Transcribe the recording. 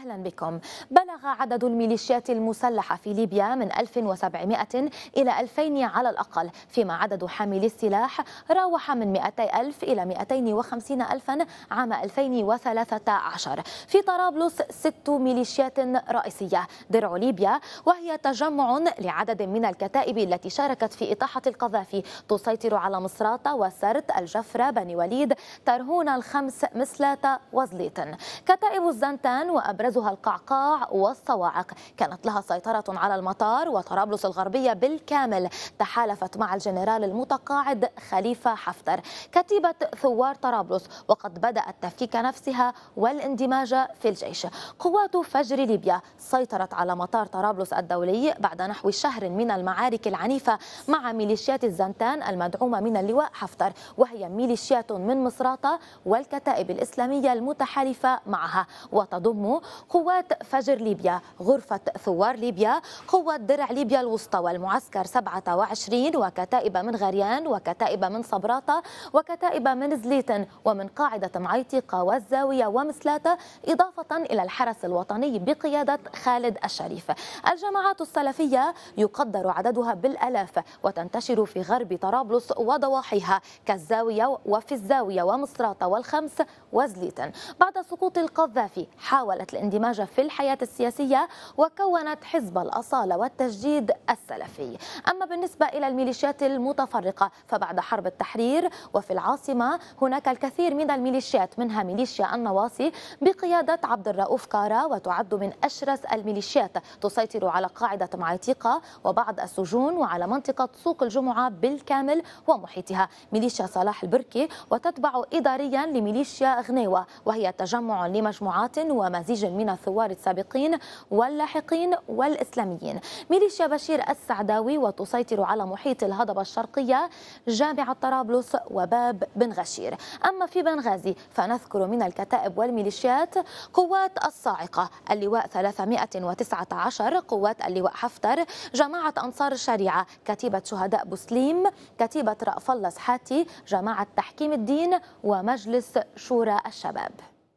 أهلا بكم بلغ عدد الميليشيات المسلحة في ليبيا من 1700 إلى 2000 على الأقل فيما عدد حاملي السلاح راوح من 200 ألف إلى 250 ألفا عام 2013 في طرابلس ست ميليشيات رئيسية درع ليبيا وهي تجمع لعدد من الكتائب التي شاركت في إطاحة القذافي تسيطر على مصراتة وسرت الجفرة بني وليد ترهون الخمس مسلاتة وزليتن كتائب الزنتان وأبرز يميزها القعقاع والصواعق كانت لها سيطرة على المطار وطرابلس الغربية بالكامل تحالفت مع الجنرال المتقاعد خليفة حفتر كتيبة ثوار طرابلس وقد بدأت تفكيك نفسها والاندماج في الجيش قوات فجر ليبيا سيطرت على مطار طرابلس الدولي بعد نحو شهر من المعارك العنيفة مع ميليشيات الزنتان المدعومة من اللواء حفتر وهي ميليشيات من مصراتة والكتائب الإسلامية المتحالفة معها وتضم قوات فجر ليبيا غرفة ثوار ليبيا قوات درع ليبيا الوسطى والمعسكر 27 وكتائب من غريان وكتائب من صبراطة وكتائب من زليتن ومن قاعدة معيطقة والزاوية ومسلاتة إضافة إلى الحرس الوطني بقيادة خالد الشريف الجماعات السلفية يقدر عددها بالألاف وتنتشر في غرب طرابلس وضواحيها كالزاوية وفي الزاوية ومصراتة والخمس وزليتن بعد سقوط القذافي حاولت الإنجليزية الاندماج في الحياة السياسية وكونت حزب الأصالة والتجديد السلفي أما بالنسبة إلى الميليشيات المتفرقة فبعد حرب التحرير وفي العاصمة هناك الكثير من الميليشيات منها ميليشيا النواصي بقيادة عبد الرؤوف كارا وتعد من أشرس الميليشيات تسيطر على قاعدة معيتيقة وبعض السجون وعلى منطقة سوق الجمعة بالكامل ومحيطها ميليشيا صلاح البركي وتتبع إداريا لميليشيا غنيوة وهي تجمع لمجموعات ومزيج من الثوار السابقين واللاحقين والإسلاميين ميليشيا بشير السعداوي وتسيطر على محيط الهضبة الشرقية جامعة طرابلس وباب بن غشير أما في بنغازي فنذكر من الكتائب والميليشيات قوات الصاعقة اللواء 319 قوات اللواء حفتر جماعة أنصار الشريعة كتيبة شهداء بوسليم كتيبة رأف الله سحاتي جماعة تحكيم الدين ومجلس شورى الشباب